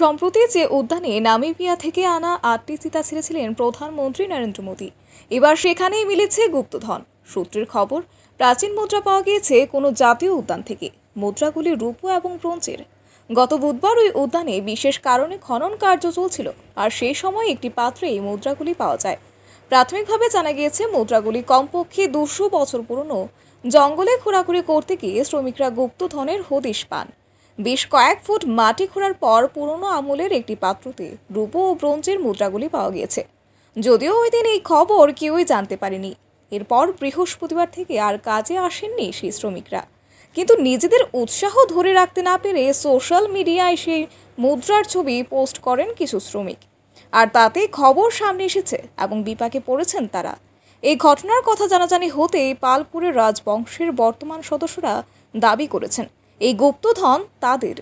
সম্প্রতি যে উদ্যানে নামিবিয়া থেকে আনা আটটি চিতা ছেড়েছিলেন প্রধানমন্ত্রী নরেন্দ্র মোদী এবার সেখানেই মিলেছে গুপ্তধন সূত্রের খবর প্রাচীন মুদ্রা পাওয়া গিয়েছে কোনো জাতীয় উদ্যান থেকে মুদ্রাগুলি রূপ এবং ব্রোঞ্জের গত বুধবার ওই উদ্যানে বিশেষ কারণে খনন কার্য চলছিল আর সেই সময় একটি পাত্রে এই মুদ্রাগুলি পাওয়া যায় প্রাথমিকভাবে জানা গিয়েছে মুদ্রাগুলি কমপক্ষে দুশো বছর পুরনো জঙ্গলে ঘোরাঘুরি করতে গিয়ে শ্রমিকরা গুপ্তধনের হদিশ পান বেশ কয়েক ফুট মাটি খোঁড়ার পর পুরনো আমলের একটি পাত্রতে রূপো ও ব্রোঞ্জের মুদ্রাগুলি পাওয়া গিয়েছে যদিও ওই দিন এই খবর কেউই জানতে পারেনি এরপর বৃহস্পতিবার থেকে আর কাজে আসেননি সেই শ্রমিকরা কিন্তু নিজেদের উৎসাহ ধরে রাখতে না পেরে সোশ্যাল মিডিয়ায় সেই মুদ্রার ছবি পোস্ট করেন কিছু শ্রমিক আর তাতে খবর সামনে এসেছে এবং বিপাকে পড়েছেন তারা এই ঘটনার কথা জানাজানি হতেই পালপুরের রাজবংশের বর্তমান সদস্যরা দাবি করেছেন এই গুপ্তধন তাদের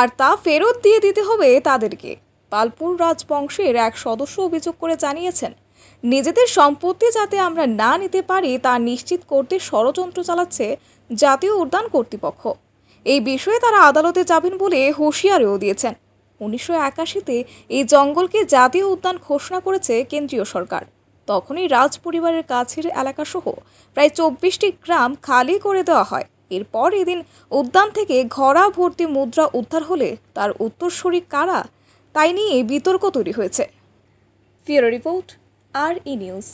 আর তা ফেরত দিয়ে দিতে হবে তাদেরকে পালপুর রাজবংশের এক সদস্য অভিযোগ করে জানিয়েছেন নিজেদের সম্পত্তি যাতে আমরা না নিতে পারি তা নিশ্চিত করতে ষড়যন্ত্র চালাচ্ছে জাতীয় উদ্যান কর্তৃপক্ষ এই বিষয়ে তারা আদালতে যাবেন বলে হুঁশিয়ারিও দিয়েছেন উনিশশো একাশিতে এই জঙ্গলকে জাতীয় উদ্যান ঘোষণা করেছে কেন্দ্রীয় সরকার তখনই রাজ পরিবারের কাছের এলাকাসহ প্রায় চব্বিশটি গ্রাম খালি করে দেওয়া হয় এরপর এদিন উদ্যান থেকে ঘরা ভর্তি মুদ্রা উদ্ধার হলে তার উত্তরসূরি কারা তাই নিয়ে বিতর্ক তৈরি হয়েছে ফিয়ার রিপোর্ট আর ই নিউজ